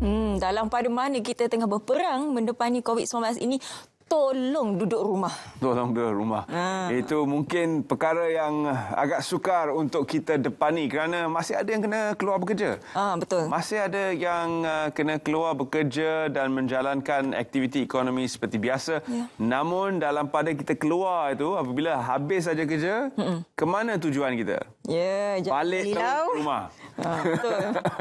Hmm, dalam pada mana kita tengah berperang mendepani COVID-19 ini, tolong duduk rumah. Tolong duduk rumah. Ha. Itu mungkin perkara yang agak sukar untuk kita depani kerana masih ada yang kena keluar bekerja. Ha, betul. Masih ada yang uh, kena keluar bekerja dan menjalankan aktiviti ekonomi seperti biasa. Ya. Namun dalam pada kita keluar itu apabila habis saja kerja, Mm-mm. ke mana tujuan kita? Ya, balik ke rumah. Ha, betul.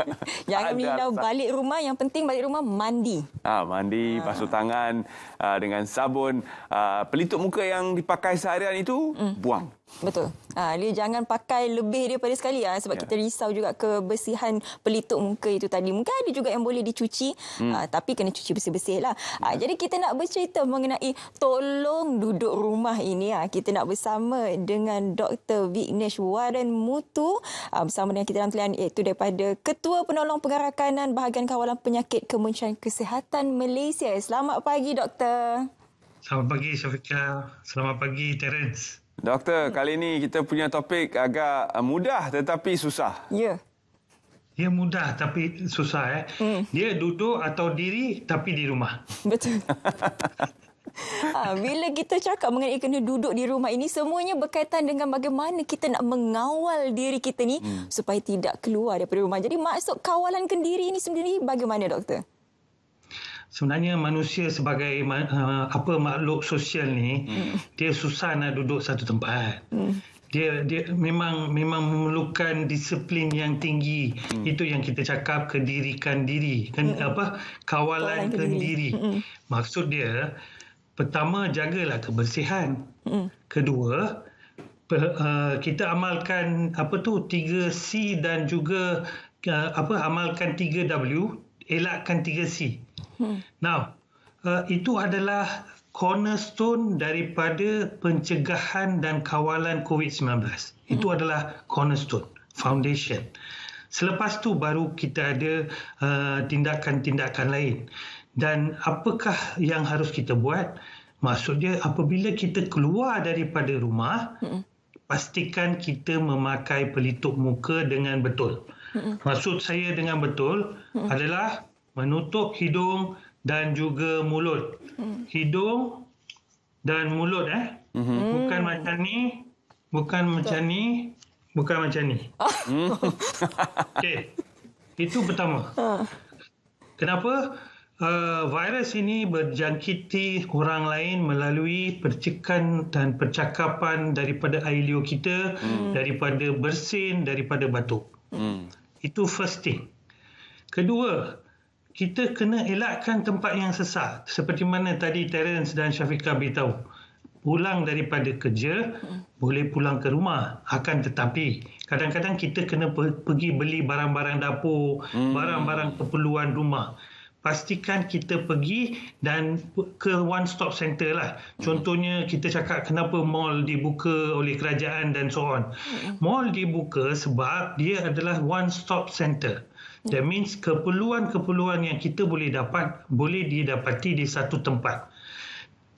jangan minau balik rumah, yang penting balik rumah mandi. Ah, ha, mandi, ha. basuh tangan uh, dengan sabun uh, pelitup muka yang dipakai seharian itu mm. buang. Betul. Ha, ah, dia jangan pakai lebih daripada sekali ah, ya, sebab yeah. kita risau juga kebersihan pelitup muka itu tadi. Mungkin ada juga yang boleh dicuci mm. uh, tapi kena cuci bersih-bersih lah. Yeah. Ya. jadi kita nak bercerita mengenai tolong duduk rumah ini. Uh. Kita nak bersama dengan Dr. Vignesh Warren Mutu uh, bersama dengan kita dalam talian iaitu daripada Ketua Penolong Pengarah Kanan Bahagian Kawalan Penyakit Kementerian Kesihatan Malaysia. Selamat pagi Doktor. Selamat pagi Syafika. Selamat pagi Terence. Doktor, kali ini kita punya topik agak eh, mudah tetapi susah. Ya. Ya mudah tapi susah eh. Hmm. Dia duduk atau diri tapi di rumah. Betul. Ha, bila kita cakap mengenai kena duduk di rumah ini semuanya berkaitan dengan bagaimana kita nak mengawal diri kita ni hmm. supaya tidak keluar daripada rumah. Jadi maksud kawalan kendiri ini sendiri bagaimana doktor? sebenarnya manusia sebagai uh, apa makhluk sosial ni hmm. dia susah nak duduk satu tempat. Hmm. Dia dia memang memang memerlukan disiplin yang tinggi. Hmm. Itu yang kita cakap kedirikan diri. Ken, hmm. apa kawalan kendiri. Hmm. Maksud dia pertama jagalah kebersihan. Hmm. Kedua per, uh, kita amalkan apa tu 3C dan juga uh, apa amalkan 3W, elakkan 3C. Hmm. Hmm. Now, uh, itu adalah cornerstone daripada pencegahan dan kawalan COVID-19. Hmm. Itu adalah cornerstone, foundation. Selepas tu baru kita ada uh, tindakan-tindakan lain. Dan apakah yang harus kita buat? Maksudnya apabila kita keluar daripada rumah, hmm. pastikan kita memakai pelitup muka dengan betul. Hmm. Maksud saya dengan betul hmm. adalah menutup hidung dan juga mulut. Hmm. Hidung dan mulut eh. Mhm. Hmm. Bukan macam ni, bukan Betul. macam ni, bukan macam ni. Oh. Hmm. Okey. Itu pertama. Ha. Kenapa uh, virus ini berjangkiti orang lain melalui percikan dan percakapan daripada air liur kita, hmm. daripada bersin, daripada batuk. Hmm. Itu first thing. Kedua, kita kena elakkan tempat yang sesak. Seperti mana tadi Terence dan Syafiqah beritahu. Pulang daripada kerja, hmm. boleh pulang ke rumah. Akan tetapi, kadang-kadang kita kena per- pergi beli barang-barang dapur, hmm. barang-barang keperluan rumah. Pastikan kita pergi dan ke one stop center lah. Contohnya kita cakap kenapa mall dibuka oleh kerajaan dan so on. Hmm. Mall dibuka sebab dia adalah one stop center. That means keperluan-keperluan yang kita boleh dapat boleh didapati di satu tempat.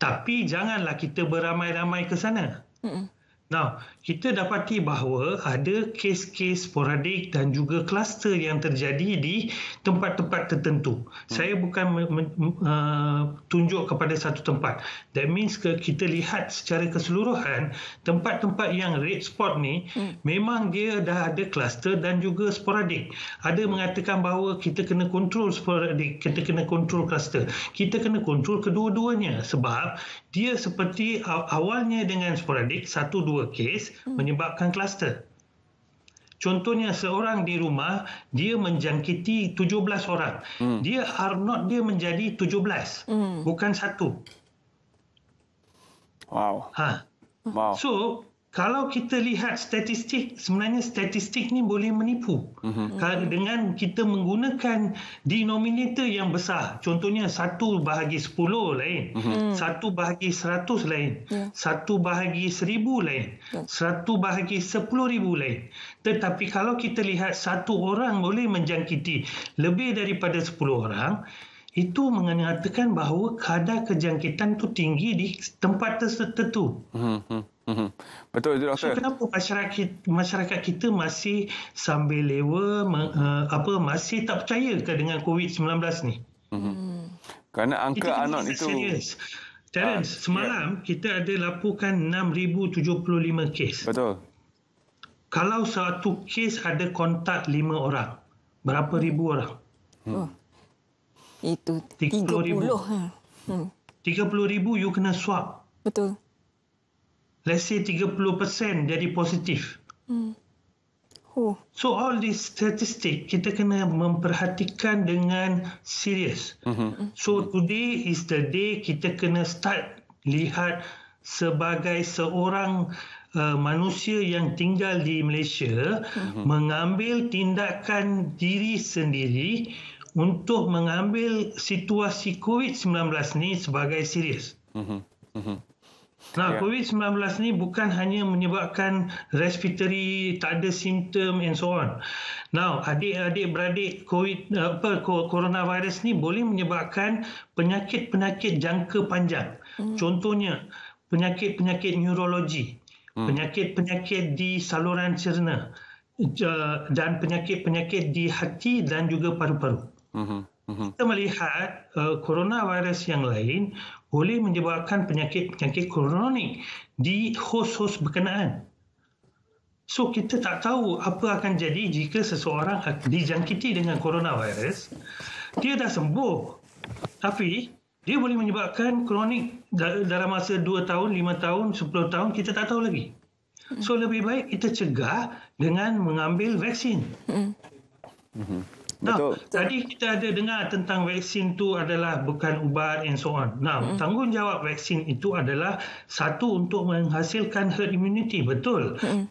Tapi janganlah kita beramai-ramai ke sana. Mm-mm. Now, kita dapati bahawa ada kes-kes sporadik dan juga kluster yang terjadi di tempat-tempat tertentu. Hmm. Saya bukan me- uh, tunjuk kepada satu tempat. That means ke kita lihat secara keseluruhan tempat-tempat yang red spot ni hmm. memang dia dah ada kluster dan juga sporadik. Ada mengatakan bahawa kita kena kontrol sporadik, kita kena kontrol kluster. Kita kena kontrol kedua-duanya sebab dia seperti awalnya dengan sporadik satu dua kes Hmm. menyebabkan kluster. Contohnya seorang di rumah dia menjangkiti 17 orang. Hmm. Dia are not dia menjadi 17 hmm. bukan satu. Wow. Ha. Wow. So kalau kita lihat statistik, sebenarnya statistik ni boleh menipu. Uh-huh. Dengan kita menggunakan denominator yang besar. Contohnya, satu bahagi sepuluh lain. Mhm. Hmm. Uh-huh. 1 bahagi 100 lain. Yeah. 1 bahagi 1,000 lain. Yeah. 1 bahagi ribu lain. Tetapi kalau kita lihat satu orang boleh menjangkiti lebih daripada sepuluh orang, itu mengatakan bahawa kadar kejangkitan itu tinggi di tempat tertentu. Uh-huh hmm Betul itu doktor. So, kenapa masyarakat masyarakat kita masih sambil lewa uh, apa masih tak percaya ke dengan COVID-19 ni? Mm-hmm. Kerana angka anon itu Terence, uh, semalam yeah. kita ada laporkan 6,075 kes. Betul. Kalau satu kes ada kontak lima orang, berapa hmm. ribu orang? Hmm. Oh. Itu 30,000. 30, ribu. Ha. Hmm. 30,000 you kena swab. Betul let's say 30% jadi positif. Hmm. Oh. So all this statistic kita kena memperhatikan dengan serius. Mm-hmm. So today is the day kita kena start lihat sebagai seorang uh, manusia yang tinggal di Malaysia mm-hmm. mengambil tindakan diri sendiri untuk mengambil situasi COVID-19 ni sebagai serius. Mm-hmm. mm-hmm. Nah, yeah. COVID-19 ni bukan hanya menyebabkan respiratory tak ada simptom and so on. Now, adik-adik beradik COVID eh, apa coronavirus ni boleh menyebabkan penyakit-penyakit jangka panjang. Mm. Contohnya penyakit-penyakit neurologi, mm. penyakit-penyakit di saluran cerna eh, dan penyakit-penyakit di hati dan juga paru-paru. mm Mhm. Kita melihat uh, coronavirus yang lain boleh menyebabkan penyakit-penyakit kronik di hos-hos berkenaan. So kita tak tahu apa akan jadi jika seseorang dijangkiti dengan coronavirus, dia dah sembuh. Tapi dia boleh menyebabkan kronik dalam masa 2 tahun, 5 tahun, 10 tahun, kita tak tahu lagi. Hmm. So lebih baik kita cegah dengan mengambil vaksin. Hmm. Hmm. Betul. Tadi kita ada dengar tentang vaksin itu adalah bukan ubat and so on. Nah, hmm. tanggungjawab vaksin itu adalah satu untuk menghasilkan herd immunity, betul. Hmm.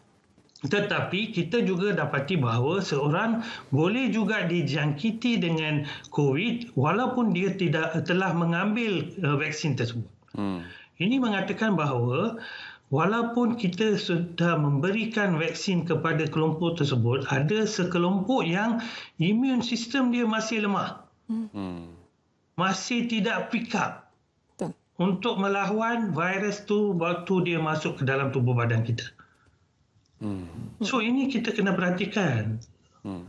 Tetapi kita juga dapati bahawa seorang boleh juga dijangkiti dengan COVID walaupun dia tidak telah mengambil eh, vaksin tersebut. Hmm. Ini mengatakan bahawa uh, Walaupun kita sudah memberikan vaksin kepada kelompok tersebut, ada sekelompok yang imun sistem dia masih lemah. Hmm. hmm. Masih tidak pick up untuk melawan virus tu waktu dia masuk ke dalam tubuh badan kita. Hmm. So ini kita kena perhatikan. Hmm.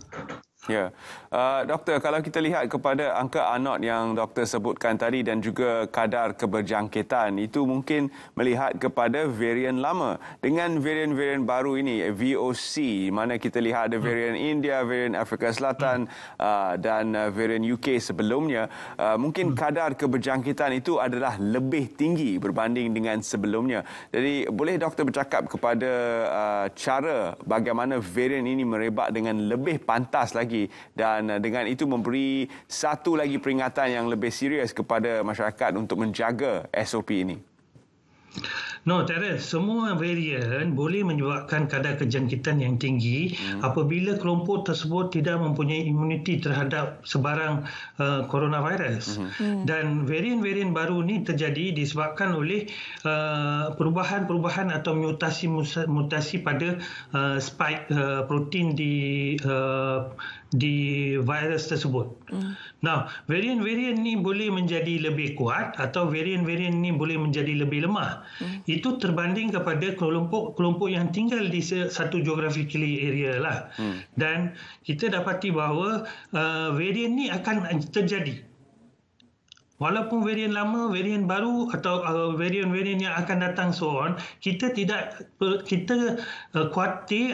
Ya, uh, doktor, kalau kita lihat kepada angka anot yang doktor sebutkan tadi dan juga kadar keberjangkitan itu mungkin melihat kepada varian lama dengan varian-varian baru ini VOC mana kita lihat ada hmm. varian hmm. India, varian Afrika Selatan hmm. uh, dan uh, varian UK sebelumnya uh, mungkin hmm. kadar keberjangkitan itu adalah lebih tinggi berbanding dengan sebelumnya. Jadi boleh doktor bercakap kepada uh, cara bagaimana varian ini merebak dengan lebih pantas lagi lagi dan eh, dengan itu memberi satu lagi peringatan yang lebih serius kepada masyarakat untuk menjaga SOP ini. No, Teres, semua varian boleh menyebabkan kadar kejangkitan yang tinggi hmm. apabila kelompok tersebut tidak mempunyai imuniti terhadap sebarang uh, coronavirus. Hmm. hmm. Dan varian-varian baru ini terjadi disebabkan oleh eh, perubahan-perubahan atau mutasi-mutasi pada uh, spike uh, protein di uh, di virus tersebut. Mm. Now, varian-varian ni boleh menjadi lebih kuat atau varian-varian ni boleh menjadi lebih lemah. Mm. Itu terbanding kepada kelompok-kelompok yang tinggal di satu geografi kili area lah. Mm. Dan kita dapati bahawa uh, varian ni akan terjadi walaupun varian lama, varian baru atau uh, varian-varian yang akan datang so on, kita tidak kita uh,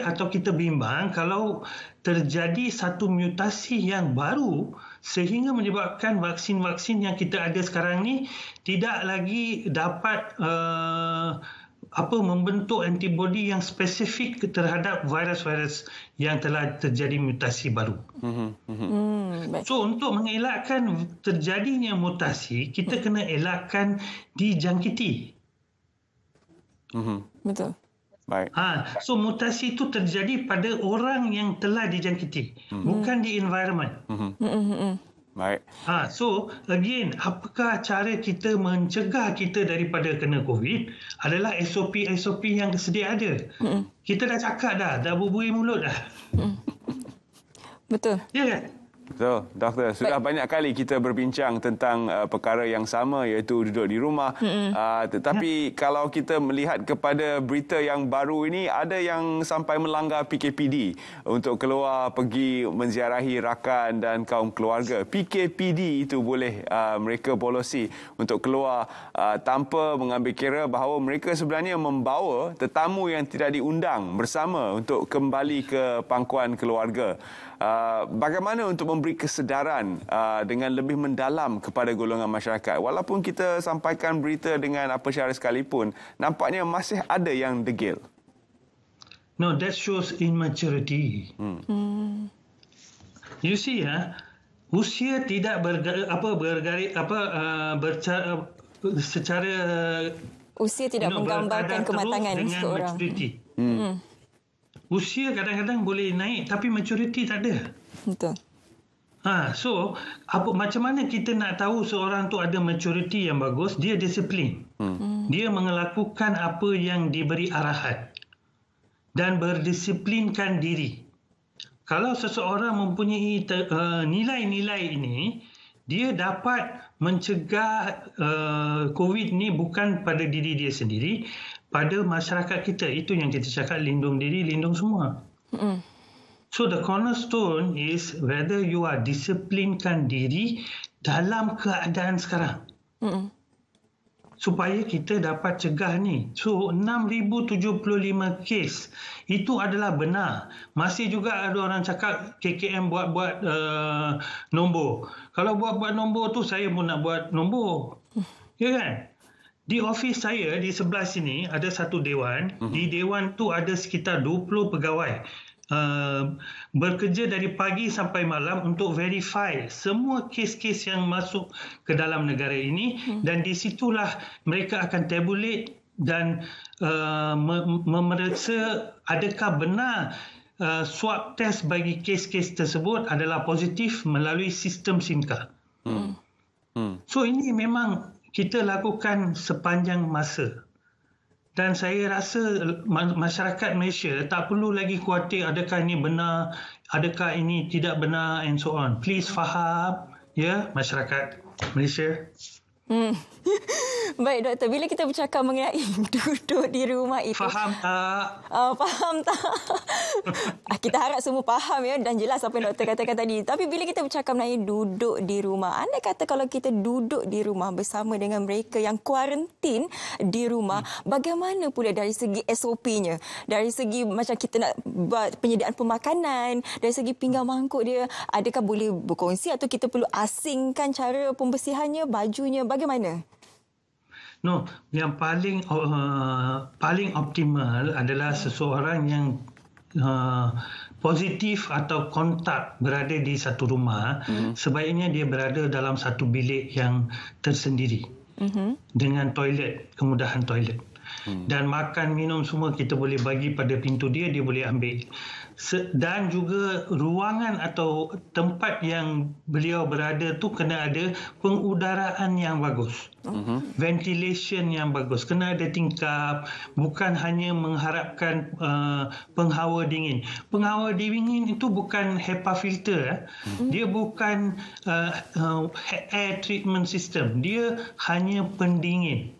atau kita bimbang kalau terjadi satu mutasi yang baru sehingga menyebabkan vaksin-vaksin yang kita ada sekarang ni tidak lagi dapat uh, apa membentuk antibodi yang spesifik terhadap virus-virus yang telah terjadi mutasi baru. Mm-hmm. Mm-hmm. So untuk mengelakkan terjadinya mutasi, kita kena elakkan dijangkiti. Mm-hmm. Betul. Baik. Ha, so mutasi itu terjadi pada orang yang telah dijangkiti, mm-hmm. bukan di environment. Mm-hmm. Mm-hmm. Baik. Ha, so again, apakah cara kita mencegah kita daripada kena COVID adalah SOP SOP yang sedia ada. Mm-hmm. Kita dah cakap dah, dah bubui mulut dah. Mm. Betul. Ya kan? So, doktor, sudah banyak kali kita berbincang tentang uh, perkara yang sama iaitu duduk di rumah. Uh, tetapi ya. kalau kita melihat kepada berita yang baru ini, ada yang sampai melanggar PKPD untuk keluar pergi menziarahi rakan dan kaum keluarga. PKPD itu boleh uh, mereka polosi untuk keluar uh, tanpa mengambil kira bahawa mereka sebenarnya membawa tetamu yang tidak diundang bersama untuk kembali ke pangkuan keluarga. Ah, bagaimana untuk memberi kesedaran uh, dengan lebih mendalam kepada golongan masyarakat walaupun kita sampaikan berita dengan apa cara sekalipun nampaknya masih ada yang degil No, that shows immaturity. Hmm. hmm. You see, ya, uh, usia tidak bergari, apa bergari apa uh, ah, bercara secara usia tidak you know, menggambarkan kematangan seseorang. Hmm. hmm usia kadang-kadang boleh naik tapi maturity tak ada. Betul. Ha, so apa macam mana kita nak tahu seorang tu ada maturity yang bagus? Dia disiplin. Hmm. hmm. Dia melakukan apa yang diberi arahan dan berdisiplinkan diri. Kalau seseorang mempunyai te, eh, nilai-nilai ini, dia dapat mencegah uh, COVID ni bukan pada diri dia sendiri, pada masyarakat kita. Itu yang kita cakap lindung diri, lindung semua. Mm. So the cornerstone is whether you are disiplinkan diri dalam keadaan sekarang. Mm. Supaya kita dapat cegah ni. So 6,075 kes itu adalah benar. Masih juga ada orang cakap KKM buat-buat uh, nombor. Kalau buat-buat nombor tu saya pun nak buat nombor. Hmm. Ya kan? Di ofis saya di sebelah sini ada satu dewan. Uh-huh. Di dewan tu ada sekitar 20 pegawai. Uh, bekerja dari pagi sampai malam untuk verify semua kes-kes yang masuk ke dalam negara ini hmm. dan di situlah mereka akan tabulate dan uh, memeriksa adakah benar uh, swab test bagi kes-kes tersebut adalah positif melalui sistem SIM Hmm. Hmm. So ini memang kita lakukan sepanjang masa. Dan saya rasa masyarakat Malaysia tak perlu lagi kuatir adakah ini benar, adakah ini tidak benar and so on. Please faham ya masyarakat Malaysia. Hmm. Baik doktor, bila kita bercakap mengenai duduk di rumah itu. Faham tak? Uh, faham tak? Ah, kita harap semua faham ya dan jelas apa yang doktor katakan tadi. Tapi bila kita bercakap mengenai duduk di rumah, anda kata kalau kita duduk di rumah bersama dengan mereka yang kuarantin di rumah, hmm. bagaimana pula dari segi SOP-nya? Dari segi macam kita nak buat penyediaan pemakanan, dari segi pinggang hmm. mangkuk dia, adakah boleh berkongsi atau kita perlu asingkan cara pembersihannya, bajunya, bagaimana? bagaimana? No, yang paling uh, paling optimal adalah seseorang yang uh, positif atau kontak berada di satu rumah, hmm sebaiknya dia berada dalam satu bilik yang tersendiri. Mm-hmm. Dengan toilet, kemudahan toilet. Hmm. dan makan minum semua kita boleh bagi pada pintu dia dia boleh ambil dan juga ruangan atau tempat yang beliau berada tu kena ada pengudaraan yang bagus uh-huh. ventilation yang bagus kena ada tingkap bukan hanya mengharapkan uh, penghawa dingin penghawa dingin itu bukan HEPA filter uh-huh. dia bukan uh, uh, air treatment system dia hanya pendingin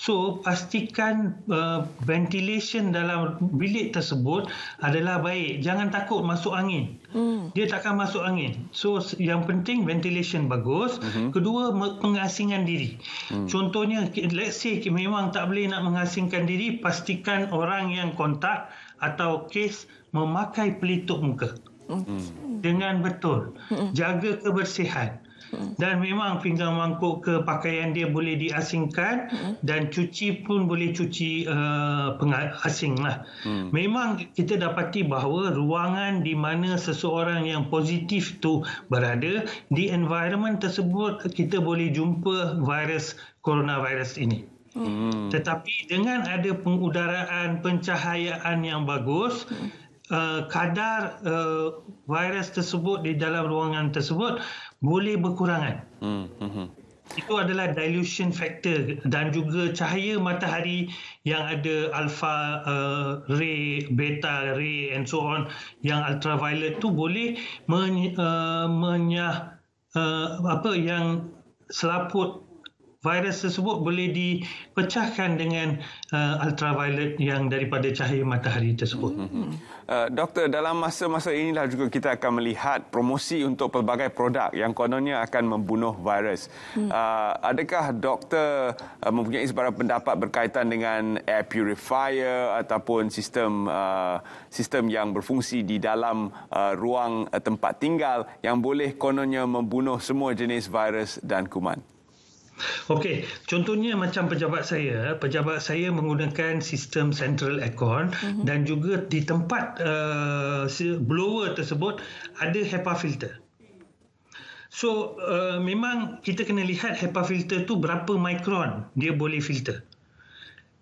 So pastikan uh, ventilation dalam bilik tersebut adalah baik. Jangan takut masuk angin. Mm. Dia takkan masuk angin. So yang penting ventilation bagus. Mm-hmm. Kedua pengasingan diri. Mm. Contohnya let's say memang tak boleh nak mengasingkan diri, pastikan orang yang kontak atau kes memakai pelitup muka. Mm. mm. Dengan betul. Mm-hmm. Jaga kebersihan. Hmm. Dan memang pinggang mangkuk ke pakaian dia boleh diasingkan hmm. dan cuci pun boleh cuci uh, asing lah. Hmm. Memang kita dapati bahawa ruangan di mana seseorang yang positif tu berada di environment tersebut kita boleh jumpa virus coronavirus ini. Hmm. Tetapi dengan ada pengudaraan pencahayaan yang bagus, hmm. uh, kadar uh, virus tersebut di dalam ruangan tersebut uh, boleh berkurangan. Hmm, hmm. Hmm. Itu adalah dilution factor dan juga cahaya matahari yang ada alpha uh, ray, beta ray and so on yang ultraviolet tu boleh menye- uh, menyah uh, apa yang selaput virus tersebut boleh dipecahkan dengan uh, ultraviolet yang daripada cahaya matahari tersebut. Hmm, hmm. Uh, doktor, dalam masa-masa inilah juga kita akan melihat promosi untuk pelbagai produk yang kononnya akan membunuh virus. Hmm. Uh, adakah doktor uh, mempunyai sebarang pendapat berkaitan dengan air purifier ataupun sistem uh, sistem yang berfungsi di dalam uh, ruang uh, tempat tinggal yang boleh kononnya membunuh semua jenis virus dan kuman? Okey, contohnya macam pejabat saya, pejabat saya menggunakan sistem central aircon uh-huh. dan juga di tempat uh, blower tersebut ada HEPA filter. So, uh, memang kita kena lihat HEPA filter tu berapa mikron dia boleh filter.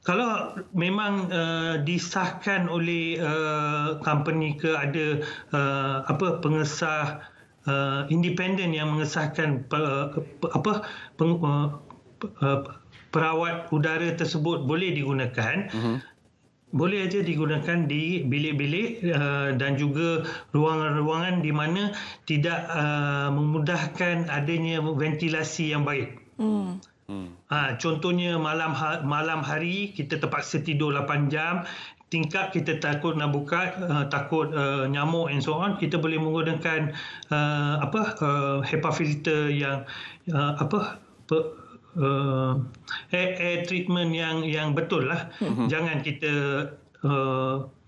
Kalau memang uh, disahkan oleh uh, company ke ada uh, apa pengesah uh, independen yang mengesahkan uh, apa peng, uh, uh, perawat udara tersebut boleh digunakan mm-hmm. boleh aja digunakan di bilik-bilik uh, dan juga ruangan-ruangan di mana tidak uh, memudahkan adanya ventilasi yang baik. Mm. Ha, contohnya malam ha-, malam hari kita terpaksa tidur 8 jam tingkap kita takut nak buka uh, takut uh, nyamuk and so on kita boleh menggunakan uh, apa uh, HEPA filter yang uh, apa pe, uh, air, air treatment yang yang betul lah mm-hmm. jangan kita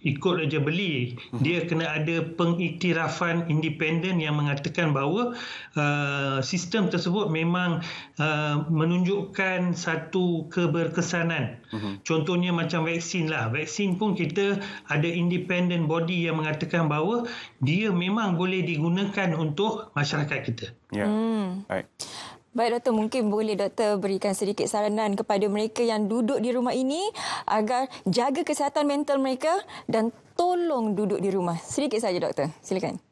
ikut je beli hmm. dia kena ada pengiktirafan independen yang mengatakan bahawa uh, sistem tersebut memang uh, menunjukkan satu keberkesanan uh-huh. contohnya macam vaksin lah vaksin pun kita ada independen body yang mengatakan bahawa dia memang boleh digunakan untuk masyarakat kita yeah. hmm. Baik doktor, mungkin boleh doktor berikan sedikit saranan kepada mereka yang duduk di rumah ini agar jaga kesihatan mental mereka dan tolong duduk di rumah. Sedikit saja doktor. Silakan.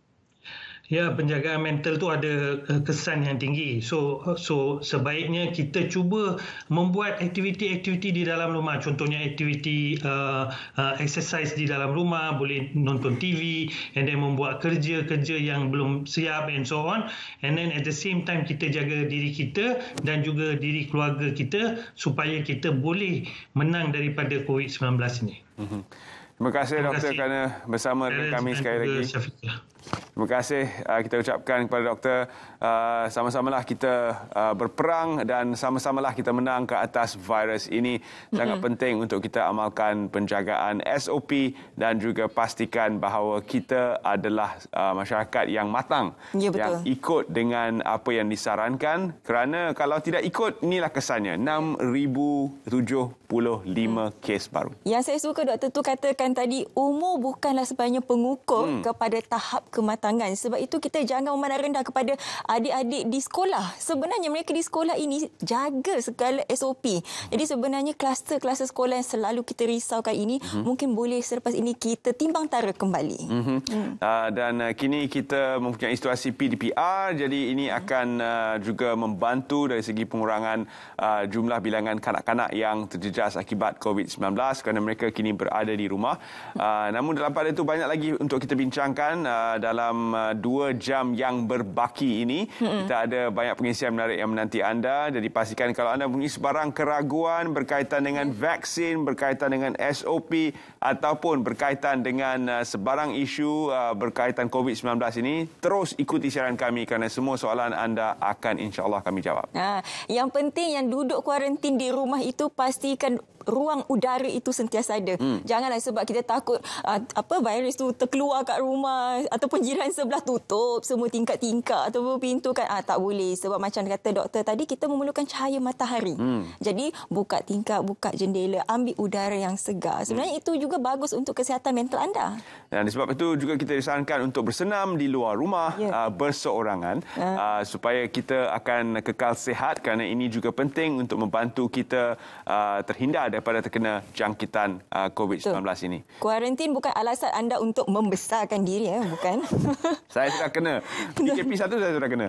Ya, penjagaan mental tu ada kesan yang tinggi. So so sebaiknya kita cuba membuat aktiviti-aktiviti di dalam rumah. Contohnya aktiviti uh, uh, exercise di dalam rumah, boleh nonton TV and then membuat kerja-kerja yang belum siap and so on. And then at the same time kita jaga diri kita dan juga diri keluarga kita supaya kita boleh menang daripada COVID-19 ini. Mhm. Terima kasih, Terima kasih. Doktor kerana bersama dengan kami sekali lagi. Syafiqah. Terima kasih uh, kita ucapkan kepada doktor. Uh, sama-samalah kita uh, berperang dan sama-samalah kita menang ke atas virus ini. Sangat mm-hmm. penting untuk kita amalkan penjagaan SOP dan juga pastikan bahawa kita adalah uh, masyarakat yang matang. Ya, betul. Yang ikut dengan apa yang disarankan. Kerana kalau tidak ikut, inilah kesannya. 6,075 mm. kes baru. Yang saya suka doktor tu katakan tadi, umur bukanlah sebenarnya pengukur mm. kepada tahap kematangan. Sebab itu kita jangan memandang rendah kepada adik-adik di sekolah. Sebenarnya mereka di sekolah ini jaga segala SOP. Jadi sebenarnya kluster-kluster sekolah yang selalu kita risaukan ini hmm. mungkin boleh selepas ini kita timbang tara kembali. Mhm. Hmm. Hmm. Uh, dan uh, kini kita mempunyai situasi PDPR jadi ini hmm. akan uh, juga membantu dari segi pengurangan uh, jumlah bilangan kanak-kanak yang terjejas akibat COVID-19 kerana mereka kini berada di rumah. Uh, namun dalam pada itu banyak lagi untuk kita bincangkan uh, dalam uh, dua jam yang berbaki ini. Mm-hmm. Kita ada banyak pengisian menarik yang menanti anda. Jadi pastikan kalau anda mempunyai sebarang keraguan berkaitan dengan mm-hmm. vaksin, berkaitan dengan SOP ataupun berkaitan dengan uh, sebarang isu uh, berkaitan COVID-19 ini, terus ikuti siaran kami kerana semua soalan anda akan insyaAllah kami jawab. Ha, yang penting yang duduk kuarantin di rumah itu pastikan ruang udara itu sentiasa ada. Hmm. Janganlah sebab kita takut uh, apa virus tu terkeluar kat rumah ataupun jiran sebelah tutup semua tingkat-tingkat ataupun pintu kan ah tak boleh sebab macam kata doktor tadi kita memerlukan cahaya matahari. Hmm. Jadi buka tingkat, buka jendela, ambil udara yang segar. Sebenarnya hmm. itu juga bagus untuk kesihatan mental anda. Ya, dan sebab itu juga kita disarankan untuk bersenam di luar rumah yeah. Ya. uh, berseorangan uh. Uh, supaya kita akan kekal sehat kerana ini juga penting untuk membantu kita uh, terhindar daripada terkena jangkitan uh, COVID-19 Betul. ini. Kuarantin bukan alasan anda untuk membesarkan diri, ya? bukan? saya sudah kena. PKP satu saya sudah kena.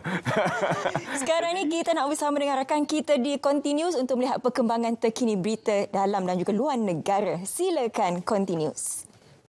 Sekarang ini kita nak bersama dengan rakan kita di Continuous untuk melihat perkembangan terkini berita dalam dan juga luar negara. Silakan Continuous.